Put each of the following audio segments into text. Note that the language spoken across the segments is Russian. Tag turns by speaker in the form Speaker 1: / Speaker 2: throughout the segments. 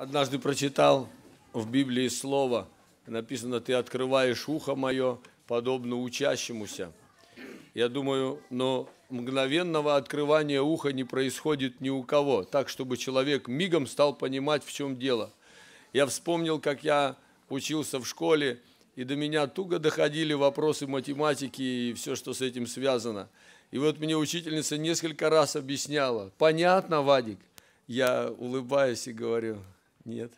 Speaker 1: Однажды прочитал в Библии слово, написано, ты открываешь ухо мое, подобно учащемуся. Я думаю, но мгновенного открывания уха не происходит ни у кого, так, чтобы человек мигом стал понимать, в чем дело. Я вспомнил, как я учился в школе, и до меня туго доходили вопросы математики и все, что с этим связано. И вот мне учительница несколько раз объясняла, понятно, Вадик? Я улыбаюсь и говорю, нет.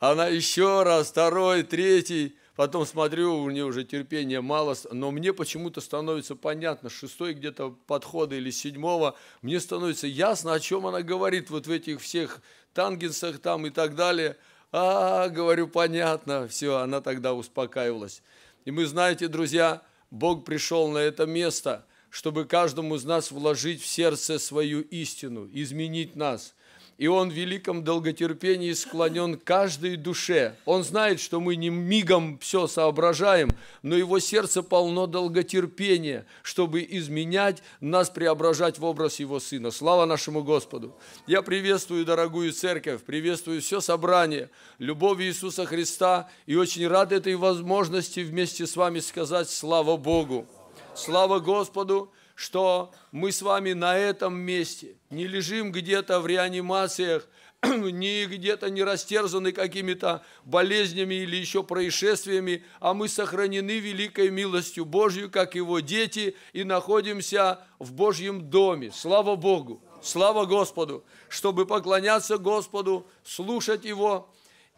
Speaker 1: Она еще раз, второй, третий. Потом смотрю, у нее уже терпения мало, но мне почему-то становится понятно, шестой где-то подхода или седьмого, мне становится ясно, о чем она говорит вот в этих всех тангенсах там и так далее. А, говорю, понятно, все, она тогда успокаивалась. И мы, знаете, друзья, Бог пришел на это место, чтобы каждому из нас вложить в сердце свою истину, изменить нас – и Он в великом долготерпении склонен каждой душе. Он знает, что мы не мигом все соображаем, но Его сердце полно долготерпения, чтобы изменять нас, преображать в образ Его Сына. Слава нашему Господу! Я приветствую дорогую церковь, приветствую все собрание, любовь Иисуса Христа, и очень рад этой возможности вместе с вами сказать «Слава Богу!» Слава Господу! что мы с вами на этом месте, не лежим где-то в реанимациях, не где-то не растерзаны какими-то болезнями или еще происшествиями, а мы сохранены великой милостью Божью, как его дети, и находимся в Божьем доме. Слава Богу! Слава Господу! Чтобы поклоняться Господу, слушать Его,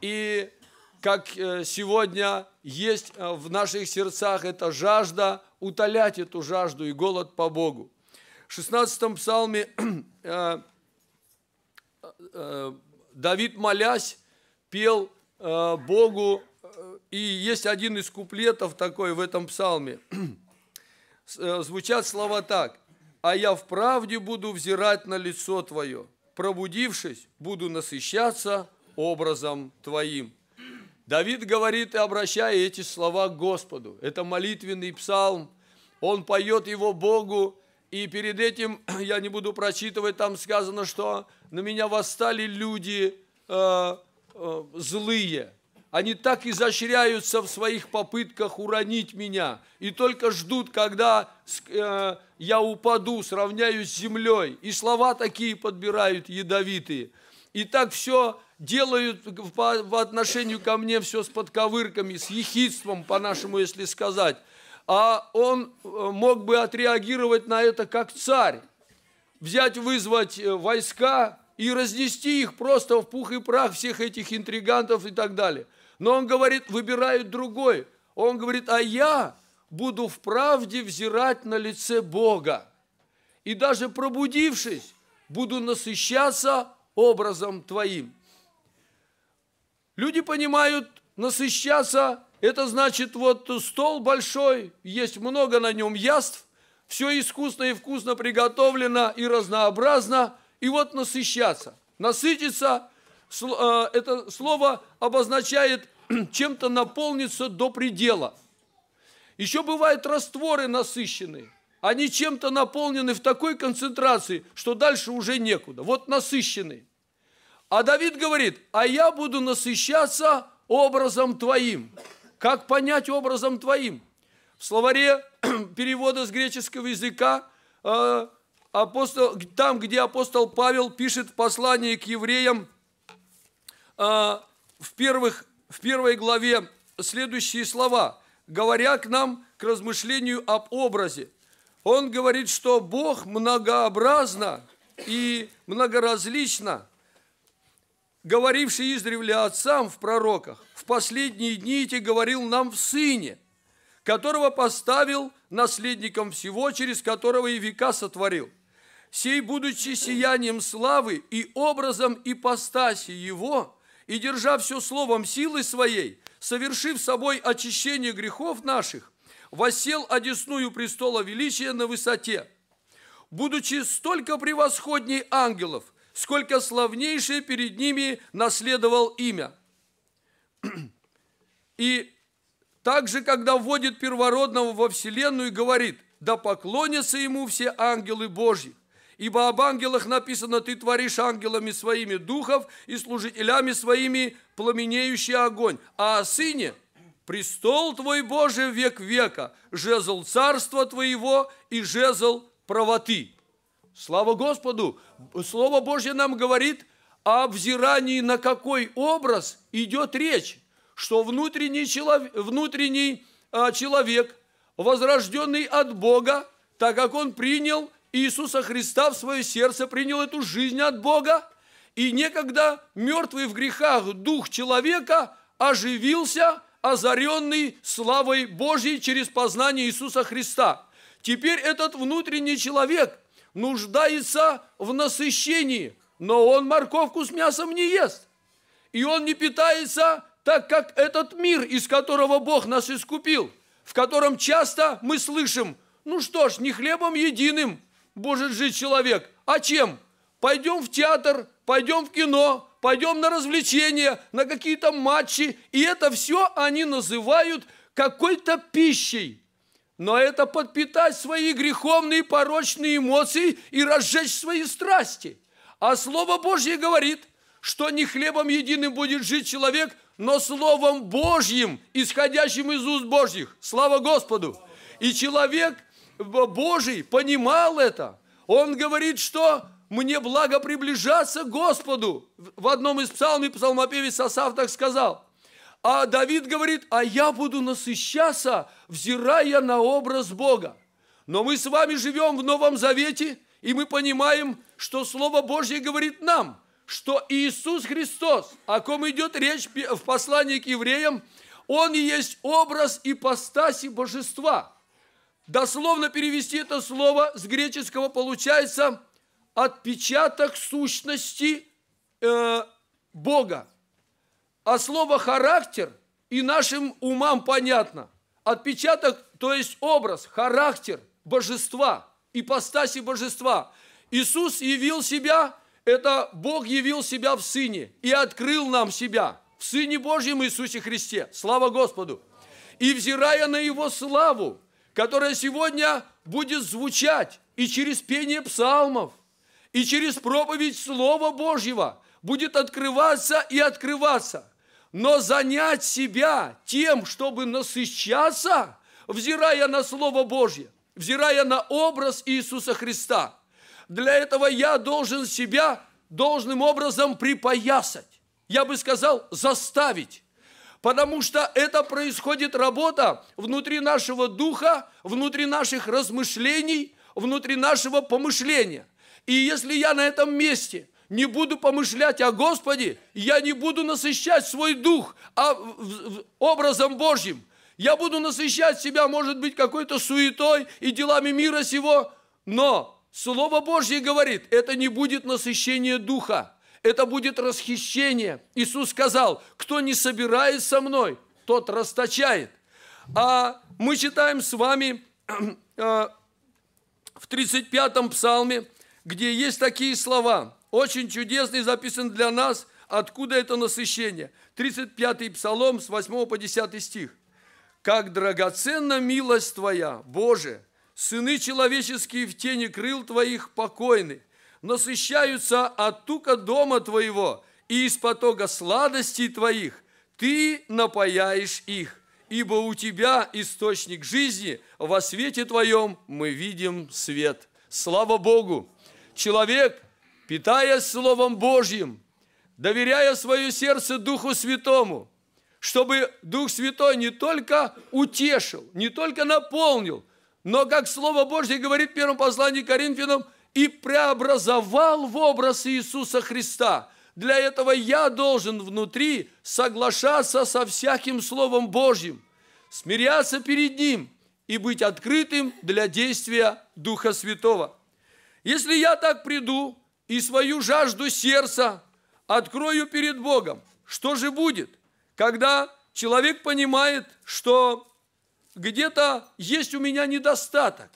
Speaker 1: и как э, сегодня есть э, в наших сердцах эта жажда утолять эту жажду и голод по Богу. В 16 псалме э, э, Давид, молясь, пел э, Богу, э, и есть один из куплетов такой в этом псалме. Э, звучат слова так. «А я в правде буду взирать на лицо Твое, пробудившись, буду насыщаться образом Твоим». Давид говорит, и обращая эти слова к Господу. Это молитвенный псалм, он поет его Богу, и перед этим, я не буду прочитывать, там сказано, что на меня восстали люди э, э, злые. Они так изощряются в своих попытках уронить меня и только ждут, когда э, я упаду, сравняюсь с землей. И слова такие подбирают ядовитые. И так все делают по, по отношению ко мне все с подковырками, с ехидством, по-нашему, если сказать а он э, мог бы отреагировать на это как царь, взять, вызвать э, войска и разнести их просто в пух и прах всех этих интригантов и так далее. Но он говорит, выбирают другой. Он говорит, а я буду в правде взирать на лице Бога. И даже пробудившись, буду насыщаться образом Твоим. Люди понимают насыщаться это значит, вот стол большой, есть много на нем яств, все искусно и вкусно приготовлено и разнообразно, и вот насыщаться. Насытиться, э, это слово обозначает чем-то наполниться до предела. Еще бывают растворы насыщенные. Они чем-то наполнены в такой концентрации, что дальше уже некуда. Вот насыщенный. А Давид говорит, а я буду насыщаться образом твоим. Как понять образом твоим? В словаре перевода с греческого языка э, апостол, там, где апостол Павел пишет послание к евреям э, в, первых, в первой главе следующие слова, говоря к нам к размышлению об образе. Он говорит, что Бог многообразно и многоразлично – говоривший издревле отцам в пророках, в последние дни те говорил нам в Сыне, которого поставил наследником всего, через которого и века сотворил. Сей, будучи сиянием славы и образом ипостаси его, и держа все словом силы своей, совершив собой очищение грехов наших, восел одесную престола величия на высоте, будучи столько превосходней ангелов, сколько славнейшее перед ними наследовал имя. И также, когда вводит первородного во вселенную и говорит, да поклонятся ему все ангелы Божьи. Ибо об ангелах написано, ты творишь ангелами своими духов и служителями своими пламенеющий огонь. А о сыне престол твой Божий век века, жезл царства твоего и жезл правоты. Слава Господу! Слово Божье нам говорит о взирании, на какой образ идет речь, что внутренний, человек, внутренний а, человек, возрожденный от Бога, так как он принял Иисуса Христа в свое сердце, принял эту жизнь от Бога, и некогда мертвый в грехах дух человека оживился, озаренный славой Божьей через познание Иисуса Христа. Теперь этот внутренний человек – нуждается в насыщении, но он морковку с мясом не ест. И он не питается так, как этот мир, из которого Бог нас искупил, в котором часто мы слышим, ну что ж, не хлебом единым может жить человек, а чем? Пойдем в театр, пойдем в кино, пойдем на развлечения, на какие-то матчи. И это все они называют какой-то пищей но это подпитать свои греховные порочные эмоции и разжечь свои страсти. А Слово Божье говорит, что не хлебом единым будет жить человек, но Словом Божьим, исходящим из уст Божьих. Слава Господу! И человек Божий понимал это. Он говорит, что мне благо приближаться к Господу. В одном из псалмов псалмопевец Асав так сказал. А Давид говорит, а я буду насыщаться, взирая на образ Бога. Но мы с вами живем в Новом Завете, и мы понимаем, что Слово Божье говорит нам, что Иисус Христос, о ком идет речь в послании к евреям, Он и есть образ ипостаси Божества. Дословно перевести это слово с греческого получается «отпечаток сущности э, Бога». А слово «характер» и нашим умам понятно. Отпечаток, то есть образ, характер божества, ипостаси божества. Иисус явил себя, это Бог явил себя в Сыне и открыл нам себя в Сыне Божьем Иисусе Христе. Слава Господу! И взирая на Его славу, которая сегодня будет звучать и через пение псалмов, и через проповедь Слова Божьего будет открываться и открываться – но занять себя тем, чтобы насыщаться, взирая на Слово Божье, взирая на образ Иисуса Христа, для этого я должен себя должным образом припоясать. Я бы сказал, заставить. Потому что это происходит работа внутри нашего духа, внутри наших размышлений, внутри нашего помышления. И если я на этом месте – не буду помышлять о Господе, я не буду насыщать свой дух а образом Божьим. Я буду насыщать себя, может быть, какой-то суетой и делами мира сего, но Слово Божье говорит, это не будет насыщение духа, это будет расхищение. Иисус сказал, кто не собирает со мной, тот расточает. А мы читаем с вами э, в 35-м псалме, где есть такие слова – очень чудесный записан для нас, откуда это насыщение. 35-й Псалом с 8 по 10 стих. «Как драгоценна милость Твоя, Боже! Сыны человеческие в тени крыл Твоих покойны, насыщаются от тука дома Твоего и из потока сладостей Твоих. Ты напояешь их, ибо у Тебя источник жизни, во свете Твоем мы видим свет». Слава Богу! Человек – питаясь Словом Божьим, доверяя свое сердце Духу Святому, чтобы Дух Святой не только утешил, не только наполнил, но, как Слово Божье говорит в первом послании Коринфянам, и преобразовал в образ Иисуса Христа. Для этого я должен внутри соглашаться со всяким Словом Божьим, смиряться перед Ним и быть открытым для действия Духа Святого. Если я так приду и свою жажду сердца открою перед Богом. Что же будет, когда человек понимает, что где-то есть у меня недостаток,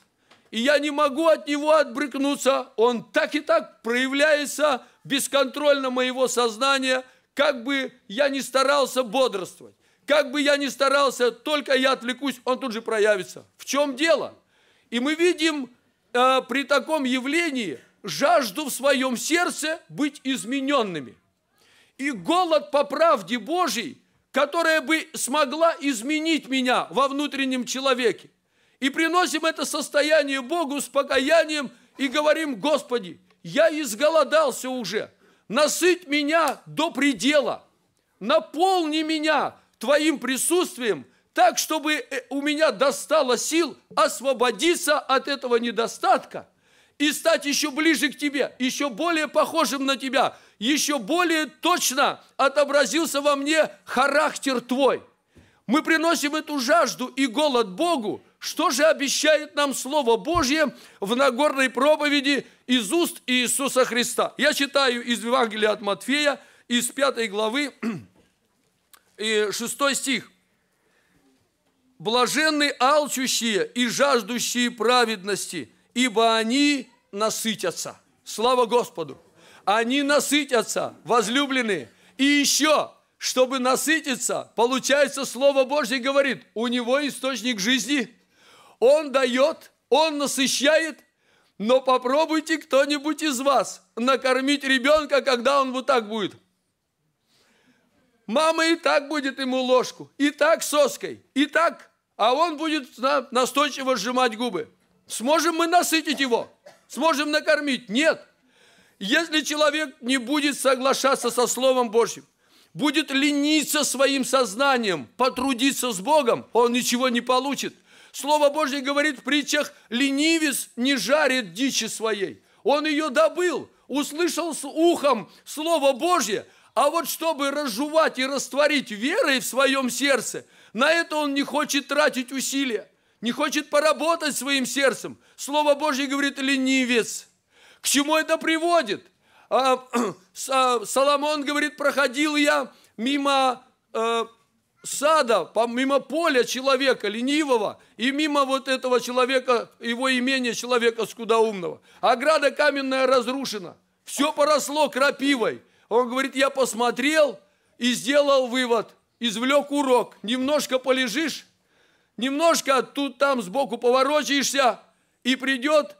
Speaker 1: и я не могу от него отбрыкнуться, он так и так проявляется бесконтрольно моего сознания, как бы я ни старался бодрствовать, как бы я ни старался, только я отвлекусь, он тут же проявится. В чем дело? И мы видим э, при таком явлении – жажду в своем сердце быть измененными. И голод по правде Божьей, которая бы смогла изменить меня во внутреннем человеке. И приносим это состояние Богу с покаянием и говорим, Господи, я изголодался уже, насыть меня до предела, наполни меня Твоим присутствием, так, чтобы э, у меня достало сил освободиться от этого недостатка – и стать еще ближе к тебе, еще более похожим на тебя, еще более точно отобразился во мне характер твой. Мы приносим эту жажду и голод Богу. Что же обещает нам Слово Божье в Нагорной проповеди из уст Иисуса Христа? Я читаю из Евангелия от Матфея, из 5 главы, и 6 стих. «Блаженны алчущие и жаждущие праведности – ибо они насытятся. Слава Господу! Они насытятся, возлюбленные. И еще, чтобы насытиться, получается, Слово Божье говорит, у него источник жизни, он дает, он насыщает, но попробуйте кто-нибудь из вас накормить ребенка, когда он вот так будет. Мама и так будет ему ложку, и так соской, и так, а он будет настойчиво сжимать губы. Сможем мы насытить его? Сможем накормить? Нет. Если человек не будет соглашаться со Словом Божьим, будет лениться своим сознанием, потрудиться с Богом, он ничего не получит. Слово Божье говорит в притчах, ленивец не жарит дичи своей. Он ее добыл, услышал с ухом Слово Божье, а вот чтобы разжевать и растворить верой в своем сердце, на это он не хочет тратить усилия не хочет поработать своим сердцем. Слово Божье говорит ленивец. К чему это приводит? А, а, Соломон говорит, проходил я мимо а, сада, мимо поля человека ленивого и мимо вот этого человека, его имения человека скудоумного. Ограда каменная разрушена, все поросло крапивой. Он говорит, я посмотрел и сделал вывод, извлек урок. Немножко полежишь, немножко тут-там сбоку поворочаешься, и придет,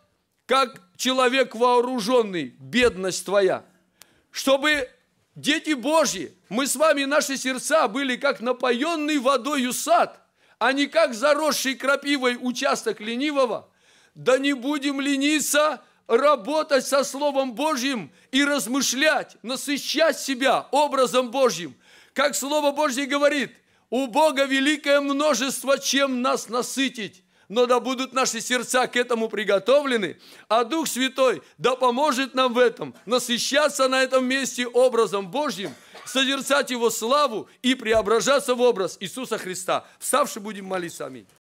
Speaker 1: как человек вооруженный, бедность твоя. Чтобы дети Божьи, мы с вами, наши сердца были как напоенный водою сад, а не как заросший крапивой участок ленивого. Да не будем лениться, работать со Словом Божьим и размышлять, насыщать себя образом Божьим. Как Слово Божье говорит – у Бога великое множество, чем нас насытить. Но да будут наши сердца к этому приготовлены, а Дух Святой да поможет нам в этом, насыщаться на этом месте образом Божьим, созерцать Его славу и преображаться в образ Иисуса Христа. Вставши будем молиться. Аминь.